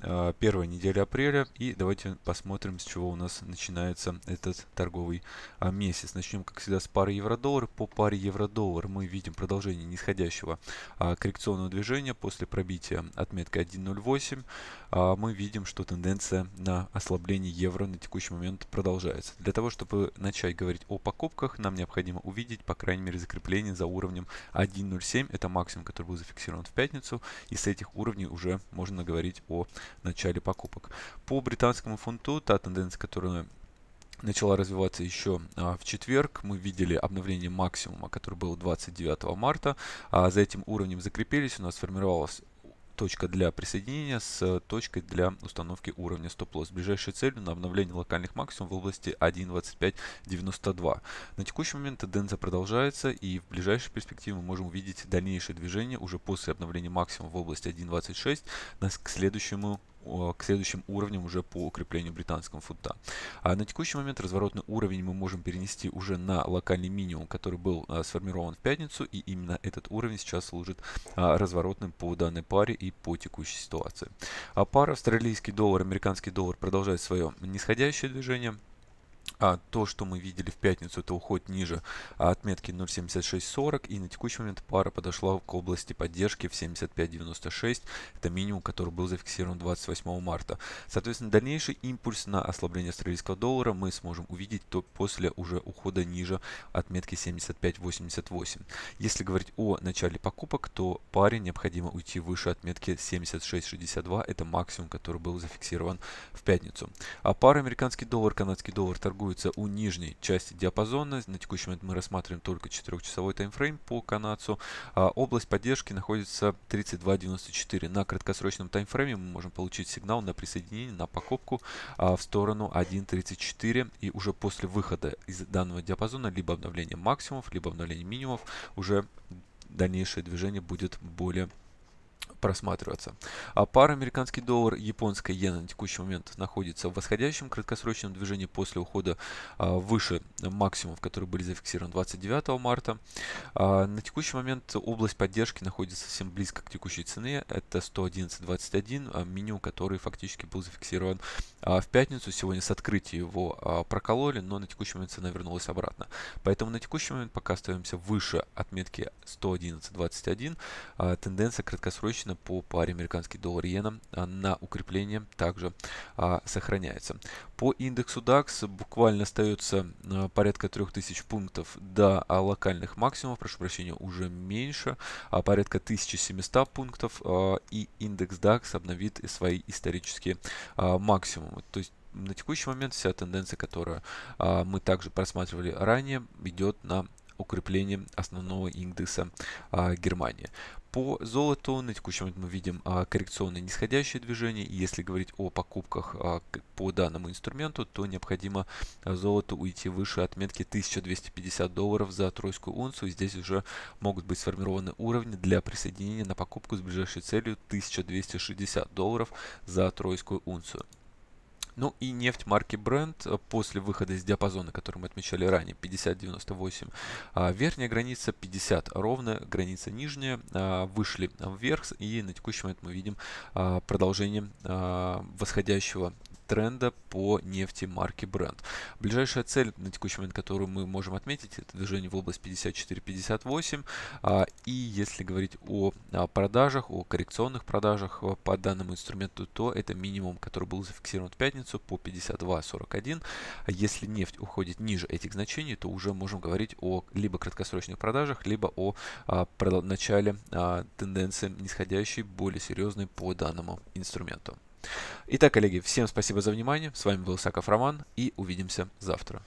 Э, первая неделя апреля. И давайте посмотрим, с чего у нас начинается этот торговый э, месяц. Начнем, как всегда, с пары евро-доллар. По паре евро-доллар мы видим продолжение нисходящего э, коррекционного движения после пробития отметки 1.08. Мы видим, что тенденция на ослабление евро на текущий момент продолжается. Для того, чтобы начать говорить о покупках, нам необходимо увидеть, по крайней мере, закрепление за уровнем 1.07. Это максимум, который был зафиксирован в пятницу. И с этих уровней уже можно говорить о в начале покупок. По британскому фунту, та тенденция, которая начала развиваться еще а, в четверг. Мы видели обновление максимума, который был 29 марта. А за этим уровнем закрепились. У нас сформировалась точка для присоединения с э, точкой для установки уровня стоп-лосс. Ближайшей целью на обновление локальных максимум в области 1.2592. На текущий момент тенденция продолжается и в ближайшей перспективе мы можем увидеть дальнейшее движение уже после обновления максимума в области 1.26 к следующему к следующим уровням уже по укреплению британского фунта. А на текущий момент разворотный уровень мы можем перенести уже на локальный минимум, который был а, сформирован в пятницу, и именно этот уровень сейчас служит а, разворотным по данной паре и по текущей ситуации. А пара австралийский доллар, американский доллар продолжает свое нисходящее движение – а, то, что мы видели в пятницу, это уход ниже отметки 0.7640 и на текущий момент пара подошла к области поддержки в 75.96. Это минимум, который был зафиксирован 28 марта. Соответственно, дальнейший импульс на ослабление австралийского доллара мы сможем увидеть то после уже ухода ниже отметки 75.88. Если говорить о начале покупок, то паре необходимо уйти выше отметки 76.62. Это максимум, который был зафиксирован в пятницу. А пара американский доллар, канадский доллар торгует торгуется у нижней части диапазона. На текущий момент мы рассматриваем только 4-часовой таймфрейм по канадцу. А область поддержки находится 32.94. На краткосрочном таймфрейме мы можем получить сигнал на присоединение, на покупку а, в сторону 1.34. И уже после выхода из данного диапазона либо обновление максимумов, либо обновление минимумов уже дальнейшее движение будет более просматриваться. А пара американский доллар, японская иена на текущий момент находится в восходящем краткосрочном движении после ухода а, выше максимумов, которые были зафиксированы 29 марта. А, на текущий момент область поддержки находится совсем близко к текущей цене. Это 111.21, а, минимум, который фактически был зафиксирован а, в пятницу. Сегодня с открытия его прокололи, но на текущий момент цена вернулась обратно. Поэтому на текущий момент пока остаемся выше отметки 111.21. А, тенденция краткосрочная точно по паре американский доллар иена а, на укрепление также а, сохраняется. По индексу DAX буквально остается а, порядка 3000 пунктов до а, локальных максимумов, прошу прощения, уже меньше, а, порядка 1700 пунктов а, и индекс DAX обновит свои исторические а, максимумы. То есть на текущий момент вся тенденция, которую а, мы также просматривали ранее, идет на укрепление основного индекса а, Германии. По золоту на текущий момент мы видим а, коррекционное нисходящее движение. И если говорить о покупках а, по данному инструменту, то необходимо а, золоту уйти выше отметки 1250 долларов за тройскую унцию. Здесь уже могут быть сформированы уровни для присоединения на покупку с ближайшей целью 1260 долларов за тройскую унцию. Ну и нефть марки Brent э, после выхода из диапазона, который мы отмечали ранее, 50-98, а, верхняя граница 50, ровно граница нижняя, а, вышли вверх и на текущий момент мы видим а, продолжение восходящего тренда по нефти марки Brent. Ближайшая цель на текущий момент, которую мы можем отметить, это движение в область 54-58. А, и если говорить о а, продажах, о коррекционных продажах э, по данному инструменту, то это минимум, который был зафиксирован в пятницу по 52-41. А если нефть уходит ниже этих значений, то уже можем говорить о либо краткосрочных продажах, либо о начале тенденции нисходящей более серьезной по данному инструменту. Итак, коллеги, всем спасибо за внимание. С вами был Саков Роман и увидимся завтра.